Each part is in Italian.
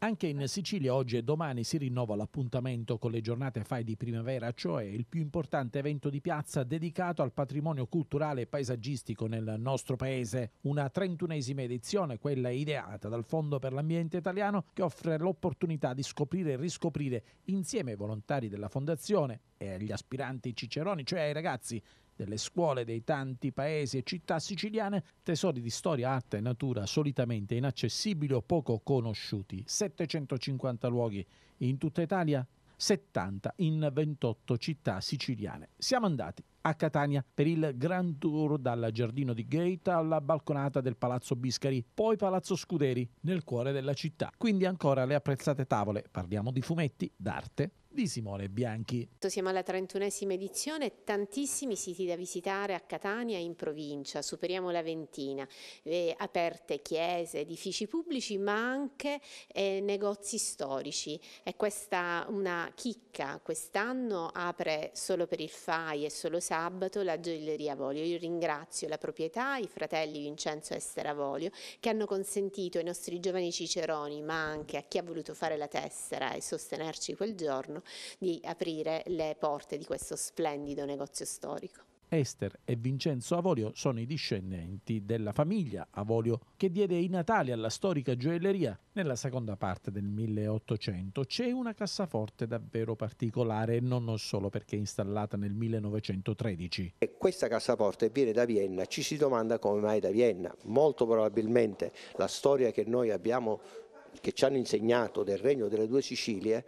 Anche in Sicilia oggi e domani si rinnova l'appuntamento con le giornate FAI di primavera, cioè il più importante evento di piazza dedicato al patrimonio culturale e paesaggistico nel nostro paese. Una trentunesima edizione, quella ideata dal Fondo per l'Ambiente Italiano, che offre l'opportunità di scoprire e riscoprire insieme ai volontari della Fondazione e agli aspiranti ciceroni, cioè ai ragazzi delle scuole dei tanti paesi e città siciliane, tesori di storia, arte e natura solitamente inaccessibili o poco conosciuti. 750 luoghi in tutta Italia, 70 in 28 città siciliane. Siamo andati a Catania per il Grand Tour dal giardino di Gaeta alla balconata del Palazzo Biscari, poi Palazzo Scuderi nel cuore della città. Quindi ancora le apprezzate tavole, parliamo di fumetti, d'arte, di Simone Bianchi. Siamo alla 31esima edizione, tantissimi siti da visitare a Catania e in provincia, superiamo la ventina, eh, aperte chiese, edifici pubblici ma anche eh, negozi storici È questa una chicca, quest'anno apre solo per il FAI e solo SAI sabato la gioielleria Volio. Io ringrazio la proprietà, i fratelli Vincenzo e Estera che hanno consentito ai nostri giovani ciceroni, ma anche a chi ha voluto fare la tessera e sostenerci quel giorno, di aprire le porte di questo splendido negozio storico. Esther e Vincenzo Avorio sono i discendenti della famiglia Avorio che diede i natali alla storica gioielleria nella seconda parte del 1800. C'è una cassaforte davvero particolare e non solo perché è installata nel 1913. E questa cassaforte viene da Vienna, ci si domanda come mai da Vienna. Molto probabilmente la storia che noi abbiamo, che ci hanno insegnato del Regno delle Due Sicilie,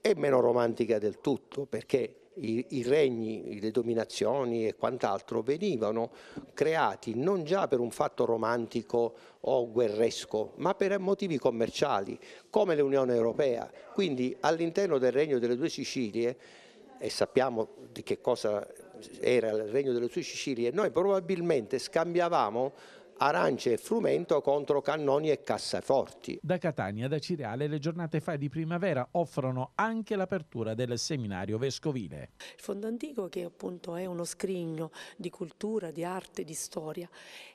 è meno romantica del tutto perché i, i regni, le dominazioni e quant'altro venivano creati non già per un fatto romantico o guerresco, ma per motivi commerciali, come l'Unione Europea. Quindi all'interno del Regno delle Due Sicilie, e sappiamo di che cosa era il Regno delle Due Sicilie, noi probabilmente scambiavamo arance e frumento contro cannoni e cassaforti. Da Catania, da Cireale, le giornate fai di primavera offrono anche l'apertura del seminario vescovile. Il Fondo Antico che appunto è uno scrigno di cultura, di arte, di storia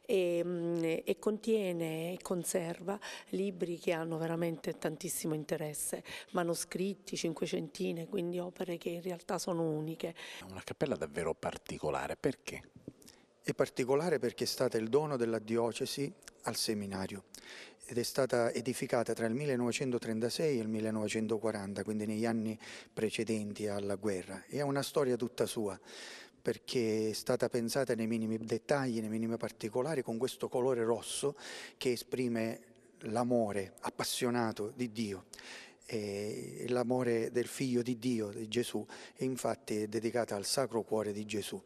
e, mm, e contiene e conserva libri che hanno veramente tantissimo interesse, manoscritti, cinquecentine, quindi opere che in realtà sono uniche. È una cappella davvero particolare, perché? È particolare perché è stata il dono della diocesi al seminario ed è stata edificata tra il 1936 e il 1940, quindi negli anni precedenti alla guerra. E ha una storia tutta sua perché è stata pensata nei minimi dettagli, nei minimi particolari, con questo colore rosso che esprime l'amore appassionato di Dio l'amore del figlio di Dio, di Gesù, e infatti è dedicata al Sacro Cuore di Gesù.